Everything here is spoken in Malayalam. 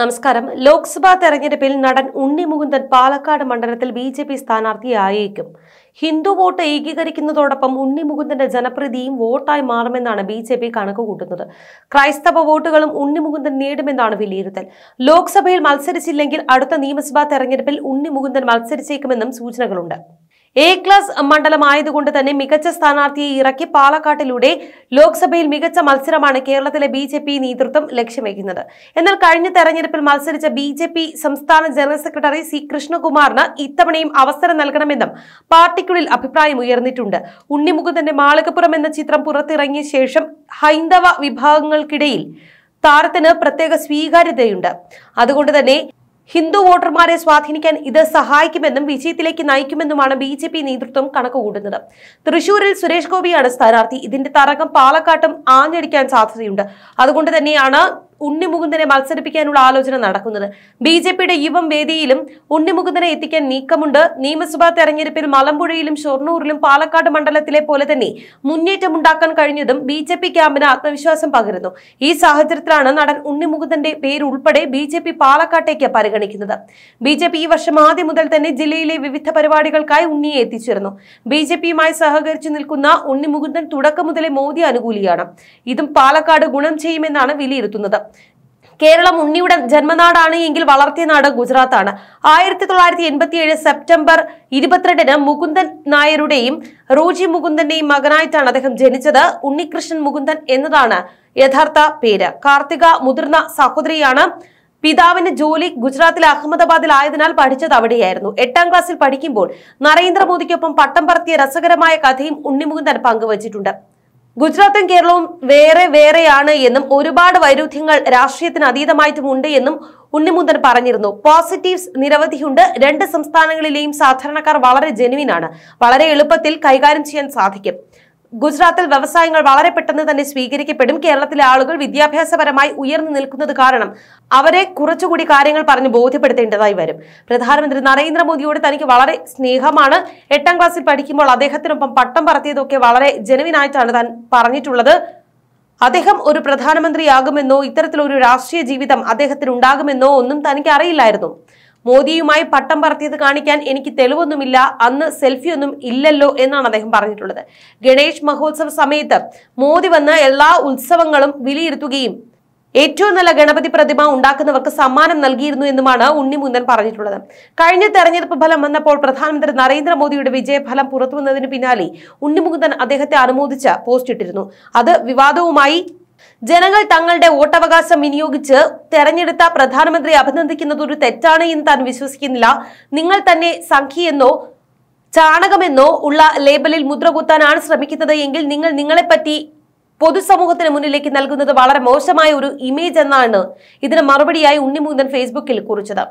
നമസ്കാരം ലോക്സഭാ തെരഞ്ഞെടുപ്പിൽ നടൻ ഉണ്ണി മുകുന്ദൻ പാലക്കാട് മണ്ഡലത്തിൽ ബി ജെ പി സ്ഥാനാർത്ഥിയായേക്കും ഹിന്ദു വോട്ട് ഏകീകരിക്കുന്നതോടൊപ്പം ഉണ്ണി മുകുന്ദന്റെ ജനപ്രീതിയും വോട്ടായി മാറുമെന്നാണ് ബി ജെ പി കണക്കുകൂട്ടുന്നത് ക്രൈസ്തവ വോട്ടുകളും ഉണ്ണി മുകുന്ദൻ നേടുമെന്നാണ് വിലയിരുത്തൽ ലോക്സഭയിൽ മത്സരിച്ചില്ലെങ്കിൽ അടുത്ത നിയമസഭാ തെരഞ്ഞെടുപ്പിൽ ഉണ്ണി മുകുന്ദൻ മത്സരിച്ചേക്കുമെന്നും സൂചനകളുണ്ട് എ ക്ലാസ് മണ്ഡലമായതുകൊണ്ട് തന്നെ മികച്ച സ്ഥാനാർത്ഥിയെ ഇറക്കി പാലക്കാട്ടിലൂടെ ലോക്സഭയിൽ മികച്ച മത്സരമാണ് കേരളത്തിലെ ബി ജെ പി നേതൃത്വം ലക്ഷ്യമേക്കുന്നത് എന്നാൽ കഴിഞ്ഞ തെരഞ്ഞെടുപ്പിൽ മത്സരിച്ച ബി ജെ പി സംസ്ഥാന ജനറൽ സെക്രട്ടറി സി കൃഷ്ണകുമാറിന് ഇത്തവണയും അവസരം നൽകണമെന്നും പാർട്ടിക്കുള്ളിൽ അഭിപ്രായം ഉയർന്നിട്ടുണ്ട് ഉണ്ണിമുഖത്തിന്റെ മാളികപ്പുറം എന്ന ചിത്രം പുറത്തിറങ്ങിയ ശേഷം ഹൈന്ദവ വിഭാഗങ്ങൾക്കിടയിൽ താരത്തിന് പ്രത്യേക സ്വീകാര്യതയുണ്ട് അതുകൊണ്ട് തന്നെ ഹിന്ദു വോട്ടർമാരെ സ്വാധീനിക്കാൻ ഇത് സഹായിക്കുമെന്നും വിജയത്തിലേക്ക് നയിക്കുമെന്നുമാണ് ബി ജെ പി നേതൃത്വം കണക്കുകൂട്ടുന്നത് തൃശൂരിൽ സുരേഷ് ഗോപിയാണ് സ്ഥാനാർത്ഥി ഇതിന്റെ തറകം പാലക്കാട്ടും ആഞ്ഞടിക്കാൻ സാധ്യതയുണ്ട് അതുകൊണ്ട് തന്നെയാണ് ഉണ്ണിമുകുന്ദനെ മത്സരിപ്പിക്കാനുള്ള ആലോചന നടക്കുന്നത് ബി ജെ പിയുടെ യുവം വേദിയിലും ഉണ്ണിമുകുന്ദനെ എത്തിക്കാൻ നീക്കമുണ്ട് നിയമസഭാ തെരഞ്ഞെടുപ്പിൽ മലമ്പുഴയിലും ഷൊർണൂരിലും പാലക്കാട് മണ്ഡലത്തിലെ പോലെ തന്നെ മുന്നേറ്റമുണ്ടാക്കാൻ കഴിഞ്ഞതും ബി ജെ പി ക്യാമ്പിന് ആത്മവിശ്വാസം പകരുന്നു ഈ സാഹചര്യത്തിലാണ് നടൻ ഉണ്ണിമുകുന്ദന്റെ പേരുൾപ്പെടെ ബി ജെ പി പാലക്കാട്ടേക്ക് പരിഗണിക്കുന്നത് ബി ജെ പി ഈ വർഷം ആദ്യം മുതൽ തന്നെ ജില്ലയിലെ വിവിധ പരിപാടികൾക്കായി ഉണ്ണിയെ എത്തിച്ചിരുന്നു ബി ജെ പിയുമായി സഹകരിച്ചു നിൽക്കുന്ന ഉണ്ണിമുകുന്ദൻ തുടക്കം മുതലേ മോദി അനുകൂലിയാണ് ഇതും പാലക്കാട് ഗുണം ചെയ്യുമെന്നാണ് വിലയിരുത്തുന്നത് കേരളം ഉണ്ണിയുടെ ജന്മനാടാണ് എങ്കിൽ വളർത്തിയ നാട് ഗുജറാത്താണ് ആയിരത്തി തൊള്ളായിരത്തി ഏഴ് സെപ്റ്റംബർ ഇരുപത്തിരണ്ടിന് മുകുന്ദൻ നായരുടെയും റോജി മുകുന്ദന്റെയും മകനായിട്ടാണ് അദ്ദേഹം ജനിച്ചത് ഉണ്ണികൃഷ്ണൻ മുകുന്ദൻ എന്നതാണ് യഥാർത്ഥ പേര് കാർത്തിക മുതിർന്ന സഹോദരിയാണ് പിതാവിന്റെ ജോലി ഗുജറാത്തിലെ അഹമ്മദാബാദിൽ ആയതിനാൽ പഠിച്ചത് അവിടെയായിരുന്നു എട്ടാം ക്ലാസ്സിൽ പഠിക്കുമ്പോൾ നരേന്ദ്രമോദിക്കൊപ്പം പട്ടം പറത്തിയ രസകരമായ കഥയും ഉണ്ണിമുകുന്ദൻ പങ്കുവച്ചിട്ടുണ്ട് ഗുജറാത്തും കേരളവും വേറെ വേറെയാണ് എന്നും ഒരുപാട് വൈരുദ്ധ്യങ്ങൾ രാഷ്ട്രീയത്തിന് അതീതമായിട്ടും ഉണ്ട് എന്നും ഉണ്ണിമുന്തൻ പറഞ്ഞിരുന്നു പോസിറ്റീവ്സ് നിരവധിയുണ്ട് രണ്ട് സംസ്ഥാനങ്ങളിലെയും സാധാരണക്കാർ വളരെ ജെനുവിനാണ് വളരെ എളുപ്പത്തിൽ കൈകാര്യം ചെയ്യാൻ സാധിക്കും ഗുജറാത്തിൽ വ്യവസായങ്ങൾ വളരെ പെട്ടെന്ന് തന്നെ സ്വീകരിക്കപ്പെടും കേരളത്തിലെ ആളുകൾ വിദ്യാഭ്യാസപരമായി ഉയർന്നു നിൽക്കുന്നത് കാരണം അവരെ കുറച്ചുകൂടി കാര്യങ്ങൾ പറഞ്ഞ് ബോധ്യപ്പെടുത്തേണ്ടതായി വരും പ്രധാനമന്ത്രി നരേന്ദ്രമോദിയോട് തനിക്ക് വളരെ സ്നേഹമാണ് എട്ടാം ക്ലാസ്സിൽ പഠിക്കുമ്പോൾ അദ്ദേഹത്തിനൊപ്പം പട്ടം പറത്തിയതൊക്കെ വളരെ ജനുവിനായിട്ടാണ് താൻ പറഞ്ഞിട്ടുള്ളത് അദ്ദേഹം ഒരു പ്രധാനമന്ത്രിയാകുമെന്നോ ഇത്തരത്തിലൊരു രാഷ്ട്രീയ ജീവിതം അദ്ദേഹത്തിന് ഉണ്ടാകുമെന്നോ ഒന്നും തനിക്ക് അറിയില്ലായിരുന്നു മോദിയുമായി പട്ടം പറത്തിയത് കാണിക്കാൻ എനിക്ക് തെളിവൊന്നുമില്ല അന്ന് സെൽഫിയൊന്നും ഇല്ലല്ലോ എന്നാണ് അദ്ദേഹം പറഞ്ഞിട്ടുള്ളത് ഗണേഷ് മഹോത്സവ സമയത്ത് മോദി വന്ന് എല്ലാ ഉത്സവങ്ങളും വിലയിരുത്തുകയും ഏറ്റവും നല്ല ഗണപതി പ്രതിമ ഉണ്ടാക്കുന്നവർക്ക് സമ്മാനം നൽകിയിരുന്നു എന്നുമാണ് ഉണ്ണിമുന്ദൻ പറഞ്ഞിട്ടുള്ളത് കഴിഞ്ഞ തെരഞ്ഞെടുപ്പ് ഫലം വന്നപ്പോൾ പ്രധാനമന്ത്രി നരേന്ദ്രമോദിയുടെ വിജയഫലം പുറത്തുവന്നതിന് പിന്നാലെ ഉണ്ണിമുകുന്ദൻ അദ്ദേഹത്തെ അനുമോദിച്ച പോസ്റ്റ് ഇട്ടിരുന്നു അത് വിവാദവുമായി ജനങ്ങൾ തങ്ങളുടെ വോട്ടവകാശം വിനിയോഗിച്ച് തെരഞ്ഞെടുത്ത പ്രധാനമന്ത്രി അഭിനന്ദിക്കുന്നത് ഒരു തെറ്റാണ് എന്ന് താൻ വിശ്വസിക്കുന്നില്ല നിങ്ങൾ തന്നെ സംഖ്യയെന്നോ ചാണകമെന്നോ ഉള്ള ലേബലിൽ മുദ്ര കുത്താനാണ് ശ്രമിക്കുന്നത് എങ്കിൽ നിങ്ങൾ നിങ്ങളെപ്പറ്റി പൊതുസമൂഹത്തിന് മുന്നിലേക്ക് നൽകുന്നത് വളരെ മോശമായ ഒരു ഇമേജ് എന്നാണ് ഇതിന് മറുപടിയായി ഉണ്ണിമൂന്തൻ ഫേസ്ബുക്കിൽ കുറിച്ചത്